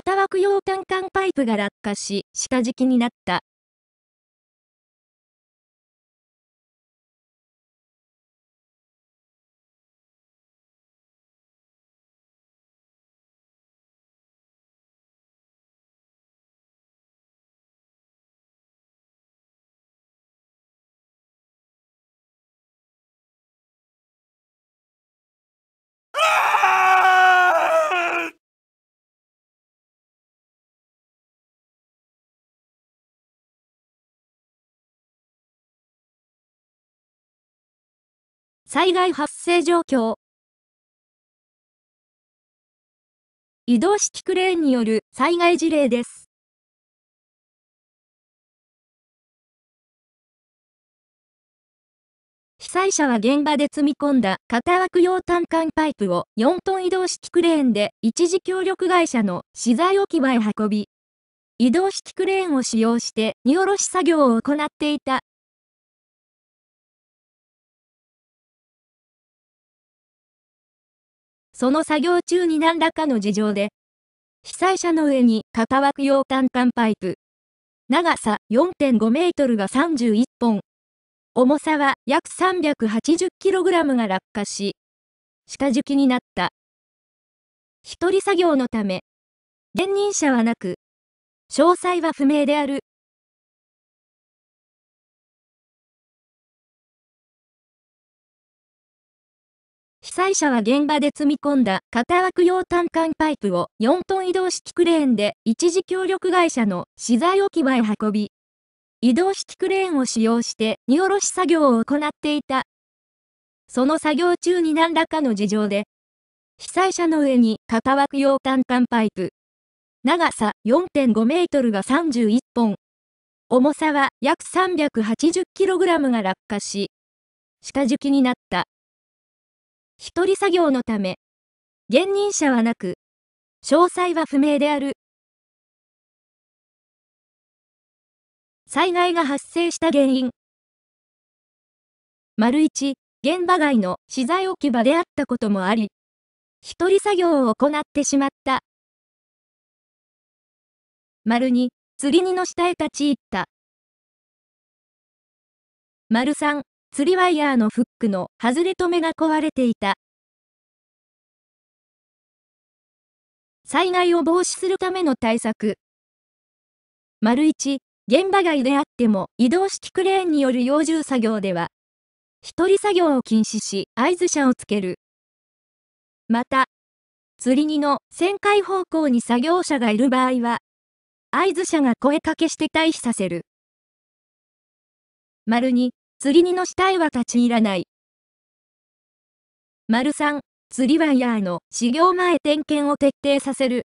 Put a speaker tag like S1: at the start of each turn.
S1: 片枠用単管パイプが落下し、下敷きになった。災害発生状況。移動式クレーンによる災害事例です。
S2: 被災者は現場で積み込んだ型枠用単管パイプを4トン移動式クレーンで一時協力会社の資材置き場へ運び、移動式クレーンを使用して荷下ろし作業を行っていたその作業中に何らかの事情で、被災者の上に型枠用単管パイプ、長さ4.5メートルが31本、重さは約3 8 0ラムが落下し、下敷きになった。一人作業のため、現任者はな
S1: く、詳細は不明である。被災者は
S2: 現場で積み込んだ型枠用単管パイプを4トン移動式クレーンで一時協力会社の資材置き場へ運び、移動式クレーンを使用して荷下ろし作業を行っていた。その作業中に何らかの事情で、被災者の上に型枠用単管パイプ、長さ4.5メートルが31本、重さは約 380kg が落下し、下敷きになった。一人作
S1: 業のため、現任者はなく、詳細は不明である。災害が発生した原因。丸一、現場外の資材置き場であったこともあり、一人作業を行ってしまった。丸二、釣りにの下へ立ち入った。丸三、釣りワイヤーのフックの外れ止めが壊れていた。災害を防止するための対策。
S2: 丸1、現場外であっても移動式クレーンによる幼獣作業では、一人作業を禁止し、合図車をつける。また、釣り2の旋回方向に作業者がいる場合は、
S1: 合図者が声かけして退避させる。丸2、釣りにの死体は立ち入らない。丸3、釣りワイヤーの始業前点検を徹底させる。